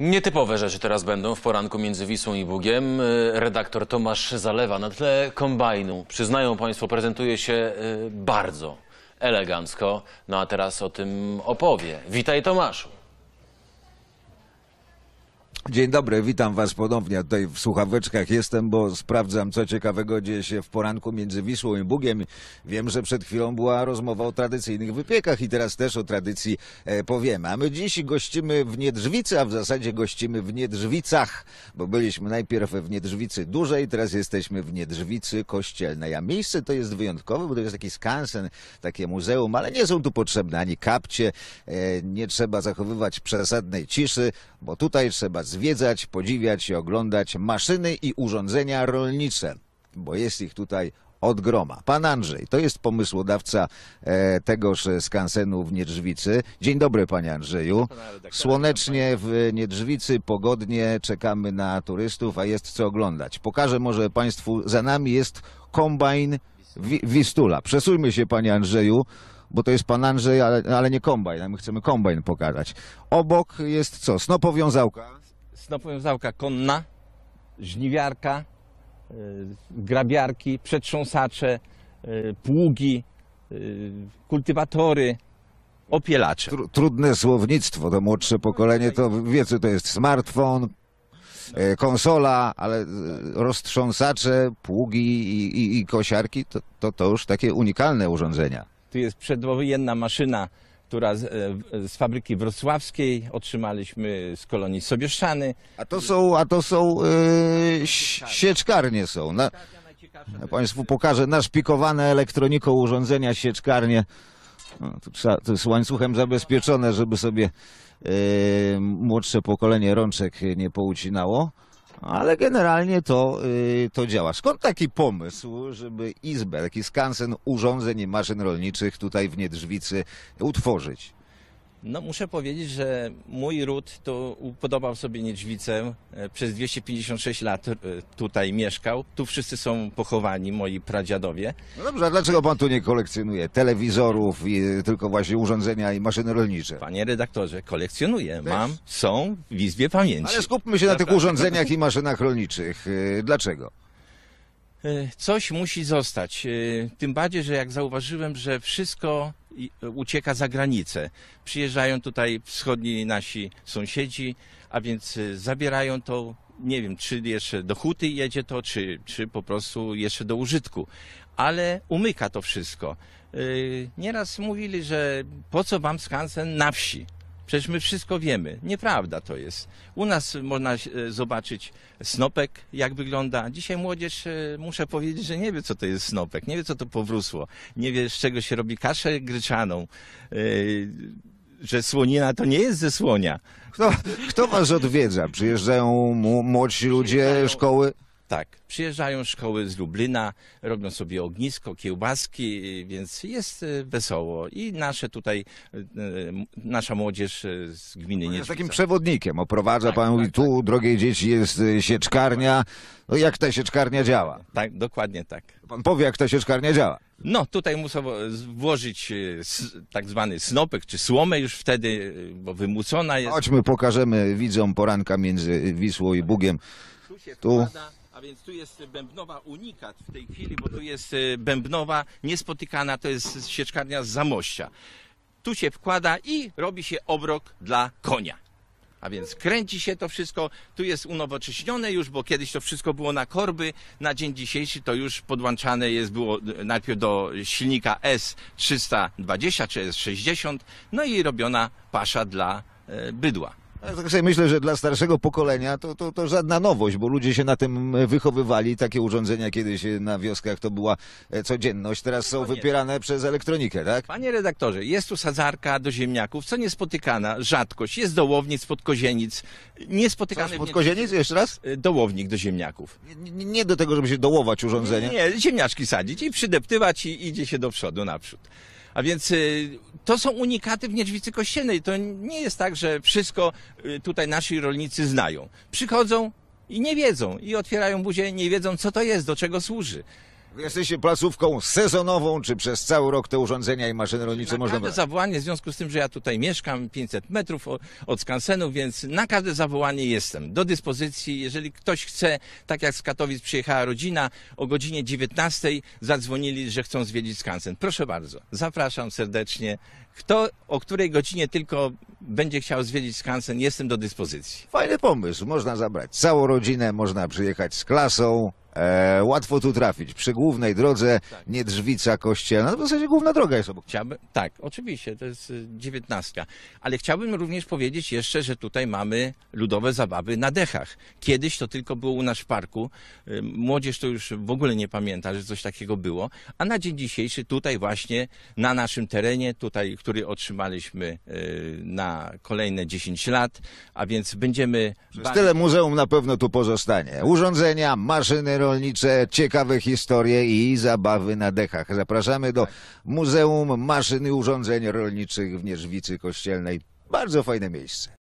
Nietypowe rzeczy teraz będą w poranku między Wisłą i Bugiem. Y, redaktor Tomasz Zalewa na tle kombajnu, przyznają Państwo, prezentuje się y, bardzo elegancko. No a teraz o tym opowie. Witaj Tomaszu. Dzień dobry, witam Was ponownie. Tutaj w słuchaweczkach jestem, bo sprawdzam, co ciekawego dzieje się w poranku między Wisłą i Bugiem. Wiem, że przed chwilą była rozmowa o tradycyjnych wypiekach i teraz też o tradycji e, powiemy. A my dziś gościmy w Niedrzwicy, a w zasadzie gościmy w Niedrzwicach, bo byliśmy najpierw w Niedrzwicy Dużej, teraz jesteśmy w Niedrzwicy Kościelnej. A miejsce to jest wyjątkowe, bo to jest taki skansen, takie muzeum, ale nie są tu potrzebne ani kapcie, e, nie trzeba zachowywać przesadnej ciszy, bo tutaj trzeba zwiedzać, podziwiać i oglądać maszyny i urządzenia rolnicze, bo jest ich tutaj od groma. Pan Andrzej, to jest pomysłodawca e, tegoż skansenu w Niedrzwicy. Dzień dobry, panie Andrzeju. Słonecznie w Niedrzwicy, pogodnie, czekamy na turystów, a jest co oglądać. Pokażę może państwu, za nami jest kombajn wi Wistula. Przesuńmy się, panie Andrzeju bo to jest pan Andrzej, ale, ale nie kombajn, my chcemy kombajn pokazać. Obok jest co? Snopowiązałka snopowiązałka konna, żniwiarka, e, grabiarki, przetrząsacze, e, pługi, e, kultywatory, opielacze. Tr trudne słownictwo, to młodsze pokolenie to wie co to jest smartfon, konsola, ale roztrząsacze, pługi i, i, i kosiarki to, to, to już takie unikalne urządzenia. Tu jest przedwojenna maszyna która z, e, z fabryki wrocławskiej, otrzymaliśmy z kolonii Sobieszczany. A to są, a to są yy, sieczkarnie są. Na, Państwu pokażę naszpikowane elektroniką urządzenia sieczkarnie. No, to, trzeba, to jest łańcuchem zabezpieczone, żeby sobie yy, młodsze pokolenie rączek nie poucinało ale generalnie to, yy, to działa. Skąd taki pomysł, żeby izbę, taki skansen urządzeń i maszyn rolniczych tutaj w Niedrzwicy utworzyć? No muszę powiedzieć, że mój ród to upodobał sobie Niedźwicę. E, przez 256 lat e, tutaj mieszkał. Tu wszyscy są pochowani, moi pradziadowie. No dobrze, a dlaczego pan tu nie kolekcjonuje telewizorów, i, tylko właśnie urządzenia i maszyny rolnicze? Panie redaktorze, kolekcjonuję. Też? Mam, są w Izbie Pamięci. Ale skupmy się na tych urządzeniach i maszynach rolniczych. E, dlaczego? Coś musi zostać. Tym bardziej, że jak zauważyłem, że wszystko E, ucieka za granicę. Przyjeżdżają tutaj wschodni nasi sąsiedzi, a więc e, zabierają to, nie wiem, czy jeszcze do huty jedzie to, czy, czy po prostu jeszcze do użytku. Ale umyka to wszystko. E, nieraz mówili, że po co wam skansen na wsi? Przecież my wszystko wiemy. Nieprawda to jest. U nas można e, zobaczyć snopek, jak wygląda. Dzisiaj młodzież, e, muszę powiedzieć, że nie wie, co to jest snopek, nie wie, co to powrósło, nie wie, z czego się robi kaszę gryczaną, e, że słonina to nie jest ze słonia. Kto, kto was odwiedza? Przyjeżdżają młodsi ludzie, szkoły? Tak, przyjeżdżają szkoły z Lublina, robią sobie ognisko, kiełbaski, więc jest y, wesoło. I nasze tutaj, y, y, nasza młodzież z gminy Jest takim przewodnikiem, oprowadza tak, pan, tak, mówi tu, tak. drogie tak. dzieci, jest sieczkarnia. No jak ta sieczkarnia działa? Tak, dokładnie tak. Pan powie, jak ta sieczkarnia działa. No, tutaj muszę włożyć tak zwany snopek czy słomę już wtedy, bo wymucona jest. Chodźmy, pokażemy widzom poranka między Wisłą i Bugiem. Tu się tu więc tu jest bębnowa unikat w tej chwili, bo tu jest e, bębnowa niespotykana, to jest sieczkarnia z Zamościa. Tu się wkłada i robi się obrok dla konia. A więc kręci się to wszystko, tu jest unowocześnione już, bo kiedyś to wszystko było na korby. Na dzień dzisiejszy to już podłączane jest było e, najpierw do silnika S320 czy S60, no i robiona pasza dla e, bydła. Ja tak sobie myślę, że dla starszego pokolenia to, to, to żadna nowość, bo ludzie się na tym wychowywali. Takie urządzenia kiedyś na wioskach to była e, codzienność. Teraz są wypierane przez elektronikę, tak? Panie redaktorze, jest tu sadzarka do ziemniaków, co niespotykana, rzadkość. Jest dołownic pod kozienic, niespotykany... Co, pod kozienic jeszcze raz? E, dołownik do ziemniaków. Nie, nie do tego, żeby się dołować urządzenie. Nie, ziemniaczki sadzić i przydeptywać i idzie się do przodu, naprzód. A więc y, to są unikaty w Niedźwicy Kościelnej. To nie jest tak, że wszystko y, tutaj nasi rolnicy znają. Przychodzą i nie wiedzą, i otwierają buzię, nie wiedzą, co to jest, do czego służy. Jesteście placówką sezonową, czy przez cały rok te urządzenia i maszyny znaczy, rolnicze na można... każde zawołanie, w związku z tym, że ja tutaj mieszkam 500 metrów od skansenu, więc na każde zawołanie jestem do dyspozycji. Jeżeli ktoś chce, tak jak z Katowic przyjechała rodzina, o godzinie 19 zadzwonili, że chcą zwiedzić skansen. Proszę bardzo, zapraszam serdecznie. Kto o której godzinie tylko będzie chciał zwiedzić skansen, jestem do dyspozycji. Fajny pomysł, można zabrać całą rodzinę, można przyjechać z klasą, E, łatwo tu trafić. Przy głównej drodze, nie drzwica kościelna. No w zasadzie główna droga jest obok. Chciałbym, tak, oczywiście, to jest y, dziewiętnastka. Ale chciałbym również powiedzieć jeszcze, że tutaj mamy ludowe zabawy na dechach. Kiedyś to tylko było u nas w parku. Y, młodzież to już w ogóle nie pamięta, że coś takiego było. A na dzień dzisiejszy tutaj właśnie, na naszym terenie, tutaj, który otrzymaliśmy y, na kolejne 10 lat, a więc będziemy... Przez Tyle muzeum na pewno tu pozostanie. Urządzenia, maszyny rolnicze, ciekawe historie i zabawy na dechach. Zapraszamy do Muzeum Maszyn i Urządzeń Rolniczych w Nierzwicy Kościelnej. Bardzo fajne miejsce.